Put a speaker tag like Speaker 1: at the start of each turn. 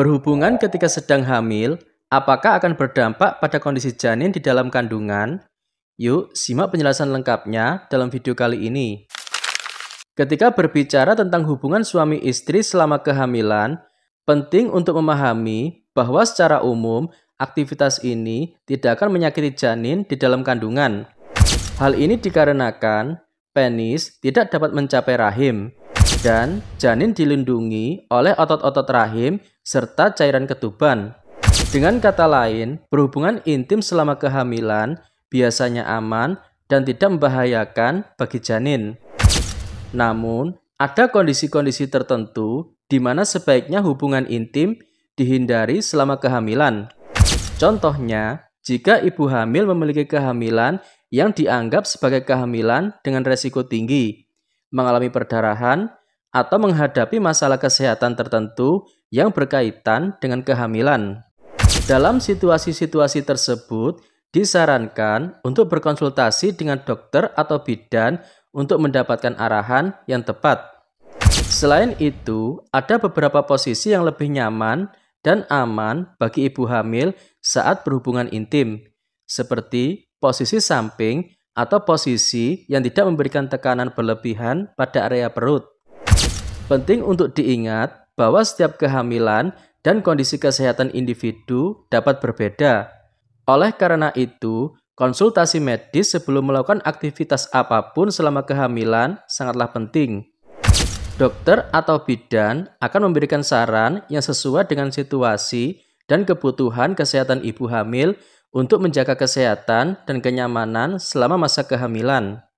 Speaker 1: Berhubungan ketika sedang hamil, apakah akan berdampak pada kondisi janin di dalam kandungan? Yuk, simak penjelasan lengkapnya dalam video kali ini. Ketika berbicara tentang hubungan suami istri selama kehamilan, penting untuk memahami bahwa secara umum aktivitas ini tidak akan menyakiti janin di dalam kandungan. Hal ini dikarenakan penis tidak dapat mencapai rahim dan janin dilindungi oleh otot-otot rahim serta cairan ketuban. Dengan kata lain, berhubungan intim selama kehamilan biasanya aman dan tidak membahayakan bagi janin. Namun, ada kondisi-kondisi tertentu di mana sebaiknya hubungan intim dihindari selama kehamilan. Contohnya, jika ibu hamil memiliki kehamilan yang dianggap sebagai kehamilan dengan resiko tinggi, mengalami perdarahan, atau menghadapi masalah kesehatan tertentu yang berkaitan dengan kehamilan. Dalam situasi-situasi tersebut, disarankan untuk berkonsultasi dengan dokter atau bidan untuk mendapatkan arahan yang tepat. Selain itu, ada beberapa posisi yang lebih nyaman dan aman bagi ibu hamil saat berhubungan intim, seperti posisi samping atau posisi yang tidak memberikan tekanan berlebihan pada area perut. Penting untuk diingat bahwa setiap kehamilan dan kondisi kesehatan individu dapat berbeda. Oleh karena itu, konsultasi medis sebelum melakukan aktivitas apapun selama kehamilan sangatlah penting. Dokter atau bidan akan memberikan saran yang sesuai dengan situasi dan kebutuhan kesehatan ibu hamil untuk menjaga kesehatan dan kenyamanan selama masa kehamilan.